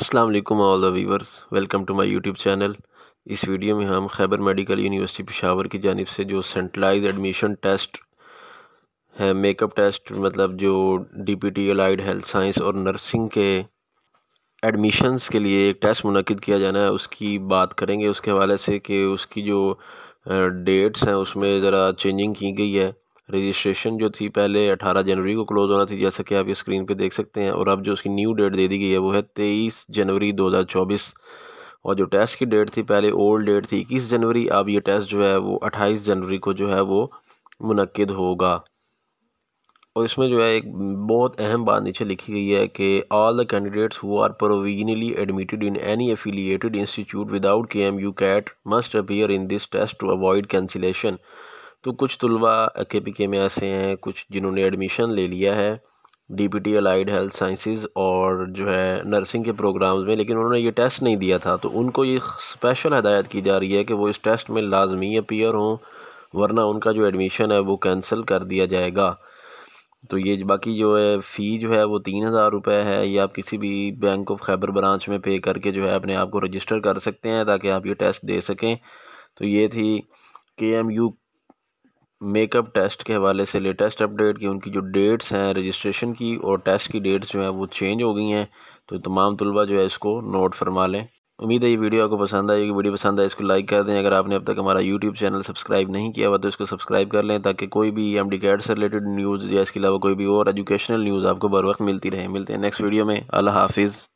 अस्सलाम वालेकुम all the viewers welcome to my YouTube channel इस वीडियो में हम खैबर मेडिकल यूनिवर्सिटी पेशावर की जानब से जो सेंट्रलाइज एडमिशन टेस्ट है मेकअप टेस्ट मतलब जो डीपीटी अलाइड हेल्थ साइंस और नर्सिंग के एडमिशन्स के लिए एक टेस्ट मुनद किया जाना है उसकी बात करेंगे उसके हवाले से कि उसकी जो डेट्स हैं उसमें ज़रा चेंजिंग की गई है रजिस्ट्रेशन जो थी पहले अठारह जनवरी को क्लोज़ होना थी जैसा कि आप स्क्रीन पे देख सकते हैं और अब जो उसकी न्यू डेट दे दी गई है वो है तेईस जनवरी 2024 और जो टेस्ट की डेट थी पहले ओल्ड डेट थी इक्कीस जनवरी अब ये टेस्ट जो है वो अट्ठाईस जनवरी को जो है वो मनद होगा और इसमें जो है एक बहुत अहम बात नीचे लिखी गई है कि all the candidates who are provisionally admitted in any affiliated institute without K M U CAT must appear in this test to avoid cancellation तो कुछ तलबा के पी के में ऐसे हैं कुछ जिन्होंने एडमिशन ले लिया है D P T allied health sciences और जो है नर्सिंग के प्रोग्राम्स में लेकिन उन्होंने ये टेस्ट नहीं दिया था तो उनको ये स्पेशल हदायत की जा रही है कि वो इस टेस्ट में लाजमी अपीयर हों वरना उनका जो एडमिशन है वो कैंसिल कर दिया जाएगा तो ये बाकी जो है फ़ी जो है वो तीन हज़ार रुपये है ये आप किसी भी बैंक ऑफ खैबर ब्रांच में पे करके जो है अपने आप को रजिस्टर कर सकते हैं ताकि आप ये टेस्ट दे सकें तो ये थी के एम यू मेकअप टेस्ट के हवाले से लेटेस्ट अपडेट की उनकी जो डेट्स हैं रजिस्ट्रेशन की और टेस्ट की डेट्स जो हैं वो चेंज हो गई हैं तो तमाम तलबा जो है इसको नोट फरमा लें उम्मीद है ये वीडियो आपको पसंद कि वीडियो पसंद आए इसको लाइक कर दें अगर आपने अब तक हमारा यूट्यूब चैनल सब्सक्राइब नहीं किया हुआ तो इसको सब्सक्राइब कर लें ताकि कोई भी एम डी कैड से रिलेटेड न्यूज़ या इसके अलावा कोई भी और एजुकेशनल न्यूज़ आपको बर वक्त मिलती रहे मिलते हैं नेक्स्ट वीडियो में अल्लाह हाफिज़